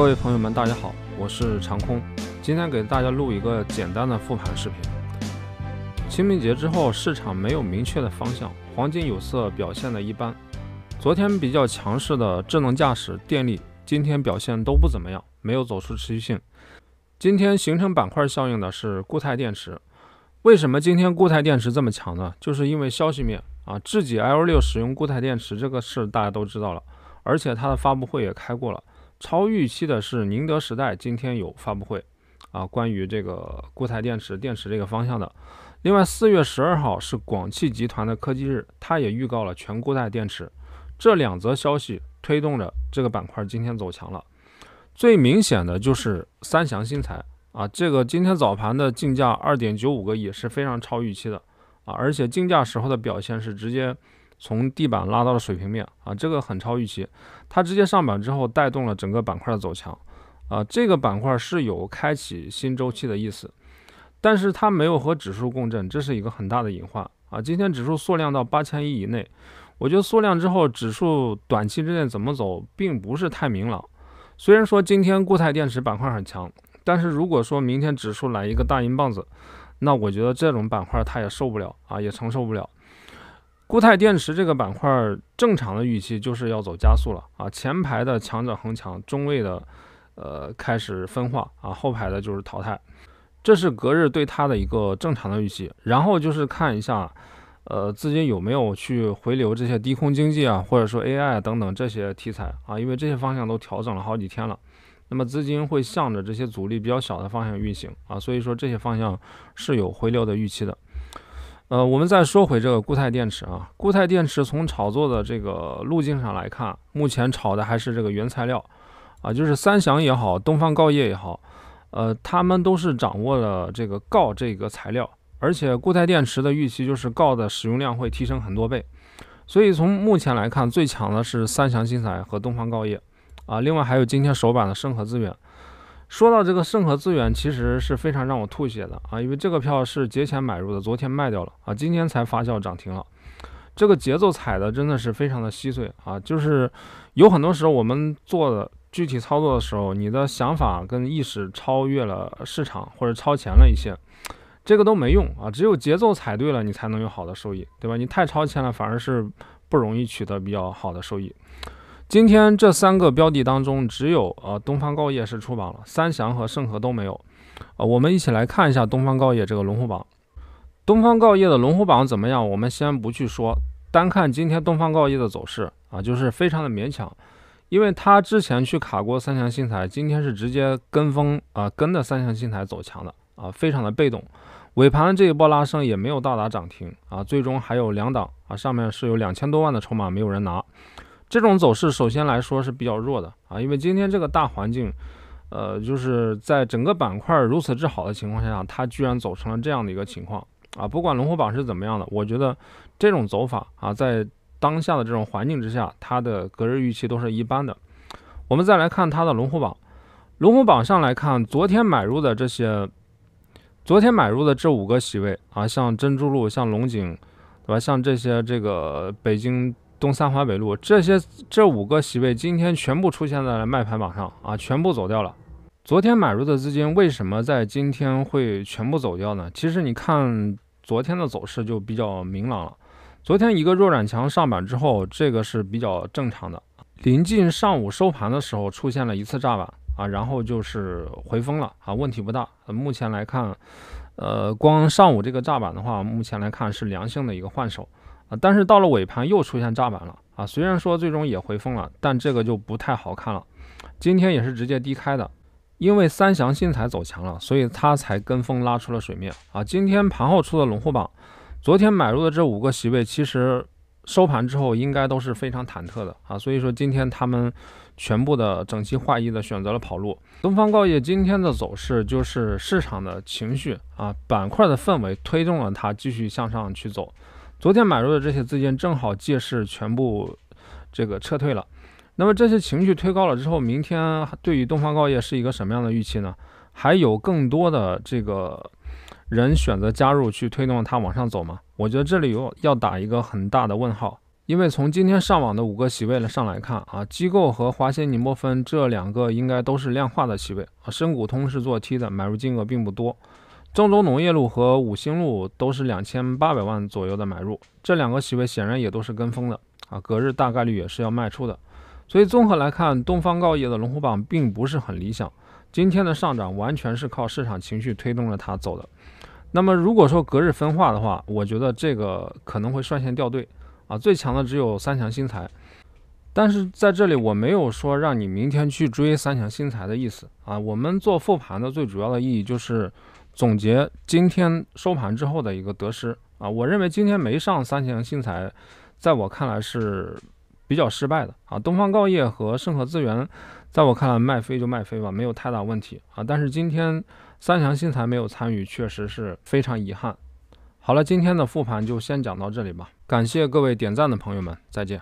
各位朋友们，大家好，我是长空，今天给大家录一个简单的复盘视频。清明节之后，市场没有明确的方向，黄金、有色表现的一般。昨天比较强势的智能驾驶、电力，今天表现都不怎么样，没有走出持续性。今天形成板块效应的是固态电池。为什么今天固态电池这么强呢？就是因为消息面啊，智己 L 六使用固态电池这个事大家都知道了，而且它的发布会也开过了。超预期的是宁德时代今天有发布会啊，关于这个固态电池电池这个方向的。另外四月十二号是广汽集团的科技日，它也预告了全固态电池。这两则消息推动着这个板块今天走强了。最明显的就是三祥新材啊，这个今天早盘的竞价二点九五个亿是非常超预期的啊，而且竞价时候的表现是直接。从地板拉到了水平面啊，这个很超预期，它直接上板之后带动了整个板块的走强，啊，这个板块是有开启新周期的意思，但是它没有和指数共振，这是一个很大的隐患啊。今天指数缩量到八千亿以内，我觉得缩量之后指数短期之内怎么走并不是太明朗。虽然说今天固态电池板块很强，但是如果说明天指数来一个大阴棒子，那我觉得这种板块它也受不了啊，也承受不了。固态电池这个板块正常的预期就是要走加速了啊，前排的强者恒强，中位的呃开始分化啊，后排的就是淘汰，这是隔日对它的一个正常的预期。然后就是看一下呃资金有没有去回流这些低空经济啊，或者说 AI 等等这些题材啊，因为这些方向都调整了好几天了，那么资金会向着这些阻力比较小的方向运行啊，所以说这些方向是有回流的预期的。呃，我们再说回这个固态电池啊。固态电池从炒作的这个路径上来看，目前炒的还是这个原材料，啊，就是三祥也好，东方锆业也好，呃，他们都是掌握了这个锆这个材料，而且固态电池的预期就是锆的使用量会提升很多倍，所以从目前来看，最强的是三祥新材和东方锆业，啊，另外还有今天首板的生和资源。说到这个盛和资源，其实是非常让我吐血的啊！因为这个票是节前买入的，昨天卖掉了啊，今天才发酵涨停了。这个节奏踩的真的是非常的稀碎啊！就是有很多时候我们做的具体操作的时候，你的想法跟意识超越了市场或者超前了一些，这个都没用啊！只有节奏踩对了，你才能有好的收益，对吧？你太超前了，反而是不容易取得比较好的收益。今天这三个标的当中，只有呃东方锆业是出榜了，三祥和盛和都没有。啊，我们一起来看一下东方锆业这个龙虎榜。东方锆业的龙虎榜怎么样？我们先不去说，单看今天东方锆业的走势啊，就是非常的勉强，因为它之前去卡过三祥新材，今天是直接跟风啊，跟着三祥新材走强的啊，非常的被动。尾盘的这一波拉升也没有到达涨停啊，最终还有两档啊，上面是有两千多万的筹码没有人拿。这种走势首先来说是比较弱的啊，因为今天这个大环境，呃，就是在整个板块如此之好的情况下，它居然走成了这样的一个情况啊。不管龙虎榜是怎么样的，我觉得这种走法啊，在当下的这种环境之下，它的隔日预期都是一般的。我们再来看它的龙虎榜，龙虎榜上来看，昨天买入的这些，昨天买入的这五个席位啊，像珍珠路，像龙井，对吧？像这些这个北京。东三环北路这些这五个席位今天全部出现在了卖盘榜上啊，全部走掉了。昨天买入的资金为什么在今天会全部走掉呢？其实你看昨天的走势就比较明朗了。昨天一个弱转强上板之后，这个是比较正常的。临近上午收盘的时候出现了一次炸板啊，然后就是回风了啊，问题不大。目前来看，呃，光上午这个炸板的话，目前来看是良性的一个换手。啊！但是到了尾盘又出现炸板了啊！虽然说最终也回封了，但这个就不太好看了。今天也是直接低开的，因为三祥新材走强了，所以它才跟风拉出了水面啊！今天盘后出的龙虎榜，昨天买入的这五个席位，其实收盘之后应该都是非常忐忑的啊！所以说今天他们全部的整齐划一的选择了跑路。东方锆业今天的走势就是市场的情绪啊，板块的氛围推动了它继续向上去走。昨天买入的这些资金正好借势全部这个撤退了，那么这些情绪推高了之后，明天对于东方锆业是一个什么样的预期呢？还有更多的这个人选择加入去推动它往上走吗？我觉得这里有要打一个很大的问号，因为从今天上网的五个席位上来看啊，机构和华鑫宁波分这两个应该都是量化的席位，啊，深股通是做 T 的，买入金额并不多。郑州农业路和五星路都是两千八百万左右的买入，这两个席位显然也都是跟风的啊，隔日大概率也是要卖出的。所以综合来看，东方锆业的龙虎榜并不是很理想，今天的上涨完全是靠市场情绪推动着它走的。那么如果说隔日分化的话，我觉得这个可能会率先掉队啊，最强的只有三强新材。但是在这里我没有说让你明天去追三强新材的意思啊，我们做复盘的最主要的意义就是。总结今天收盘之后的一个得失啊，我认为今天没上三强新材，在我看来是比较失败的啊。东方锆业和盛和资源，在我看来卖飞就卖飞吧，没有太大问题啊。但是今天三强新材没有参与，确实是非常遗憾。好了，今天的复盘就先讲到这里吧，感谢各位点赞的朋友们，再见。